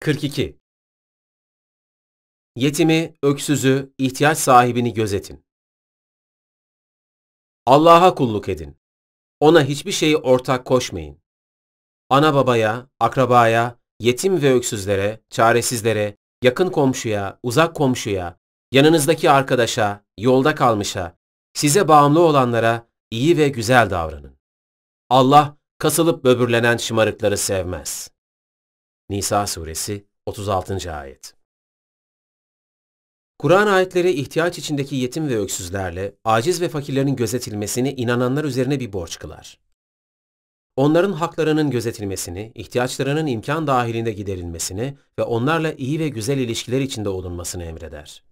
42. Yetimi, öksüzü, ihtiyaç sahibini gözetin. Allah'a kulluk edin. Ona hiçbir şeyi ortak koşmayın. Ana babaya, akrabaya, yetim ve öksüzlere, çaresizlere, yakın komşuya, uzak komşuya, yanınızdaki arkadaşa, yolda kalmışa, size bağımlı olanlara iyi ve güzel davranın. Allah kasılıp böbürlenen şımarıkları sevmez. Nisa suresi 36. ayet. Kur'an ayetleri ihtiyaç içindeki yetim ve öksüzlerle aciz ve fakirlerin gözetilmesini inananlar üzerine bir borç kılar. Onların haklarının gözetilmesini, ihtiyaçlarının imkan dahilinde giderilmesini ve onlarla iyi ve güzel ilişkiler içinde olunmasını emreder.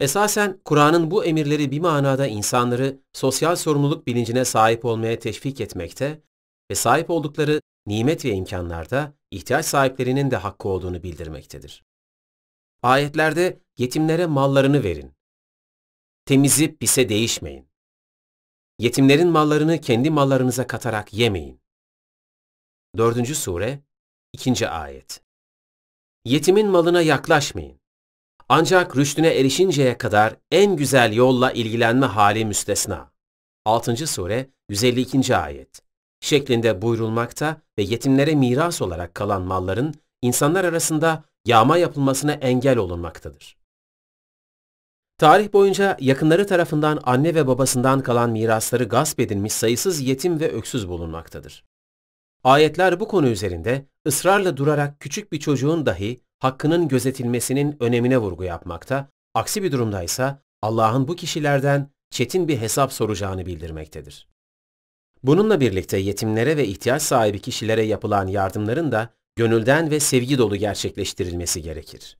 Esasen Kur'an'ın bu emirleri bir manada insanları sosyal sorumluluk bilincine sahip olmaya teşvik etmekte ve sahip oldukları nimet ve imkanlarda ihtiyaç sahiplerinin de hakkı olduğunu bildirmektedir. Ayetlerde yetimlere mallarını verin. Temizi pise değişmeyin. Yetimlerin mallarını kendi mallarınıza katarak yemeyin. 4. sure 2. ayet. Yetimin malına yaklaşmayın. Ancak rüştüne erişinceye kadar en güzel yolla ilgilenme hali müstesna. 6. sure 152. ayet şeklinde buyrulmakta ve yetimlere miras olarak kalan malların insanlar arasında yağma yapılmasına engel olunmaktadır. Tarih boyunca yakınları tarafından anne ve babasından kalan mirasları gasp edilmiş sayısız yetim ve öksüz bulunmaktadır. Ayetler bu konu üzerinde ısrarla durarak küçük bir çocuğun dahi hakkının gözetilmesinin önemine vurgu yapmakta, aksi bir durumdaysa Allah'ın bu kişilerden çetin bir hesap soracağını bildirmektedir. Bununla birlikte yetimlere ve ihtiyaç sahibi kişilere yapılan yardımların da gönülden ve sevgi dolu gerçekleştirilmesi gerekir.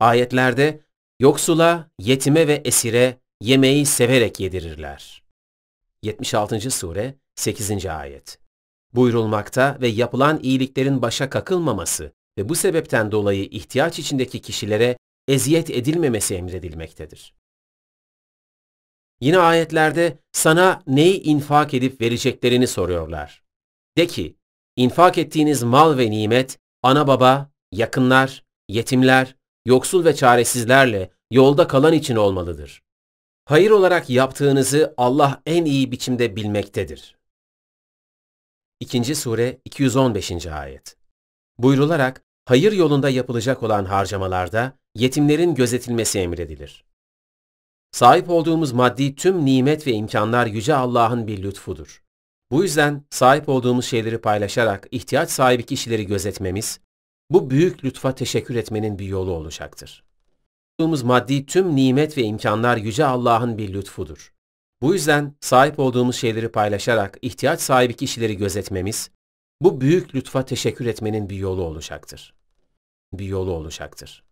Ayetlerde yoksula, yetime ve esire yemeği severek yedirirler. 76. sure 8. ayet. Buyurulmakta ve yapılan iyiliklerin başa kakılmaması ve bu sebepten dolayı ihtiyaç içindeki kişilere eziyet edilmemesi emredilmektedir. Yine ayetlerde sana neyi infak edip vereceklerini soruyorlar. De ki, infak ettiğiniz mal ve nimet, ana baba, yakınlar, yetimler, yoksul ve çaresizlerle yolda kalan için olmalıdır. Hayır olarak yaptığınızı Allah en iyi biçimde bilmektedir. 2. Sure 215. Ayet Buyrularak hayır yolunda yapılacak olan harcamalarda yetimlerin gözetilmesi emredilir. Sahip olduğumuz maddi tüm nimet ve imkanlar Yüce Allah'ın bir lütfudur. Bu yüzden sahip olduğumuz şeyleri paylaşarak ihtiyaç sahibi kişileri gözetmemiz, bu büyük lütfa teşekkür etmenin bir yolu olacaktır. Olduğumuz maddi tüm nimet ve imkanlar Yüce Allah'ın bir lütfudur. Bu yüzden sahip olduğumuz şeyleri paylaşarak ihtiyaç sahibi kişileri gözetmemiz, bu büyük lütfa teşekkür etmenin bir yolu olacaktır. Bir yolu olacaktır.